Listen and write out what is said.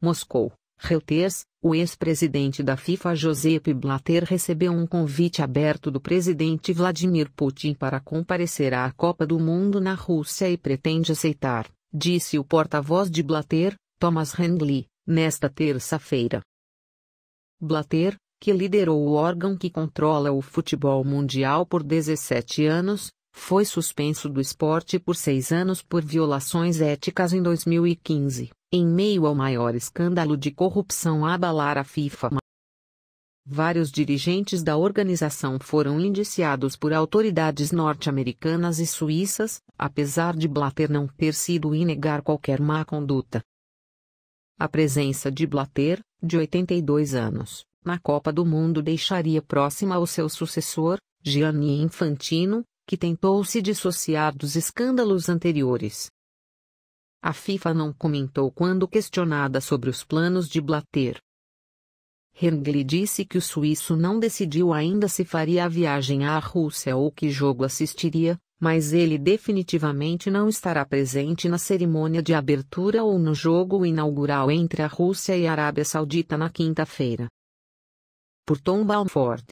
Moscou. Reuters, o ex-presidente da FIFA Josep Blatter recebeu um convite aberto do presidente Vladimir Putin para comparecer à Copa do Mundo na Rússia e pretende aceitar, disse o porta-voz de Blatter, Thomas Handley, nesta terça-feira. Blatter, que liderou o órgão que controla o futebol mundial por 17 anos, foi suspenso do esporte por seis anos por violações éticas em 2015 em meio ao maior escândalo de corrupção a abalar a FIFA. Vários dirigentes da organização foram indiciados por autoridades norte-americanas e suíças, apesar de Blatter não ter sido e negar qualquer má conduta. A presença de Blatter, de 82 anos, na Copa do Mundo deixaria próxima ao seu sucessor, Gianni Infantino, que tentou se dissociar dos escândalos anteriores. A FIFA não comentou quando questionada sobre os planos de Blatter. Hengli disse que o suíço não decidiu ainda se faria a viagem à Rússia ou que jogo assistiria, mas ele definitivamente não estará presente na cerimônia de abertura ou no jogo inaugural entre a Rússia e a Arábia Saudita na quinta-feira. Por Tom Balford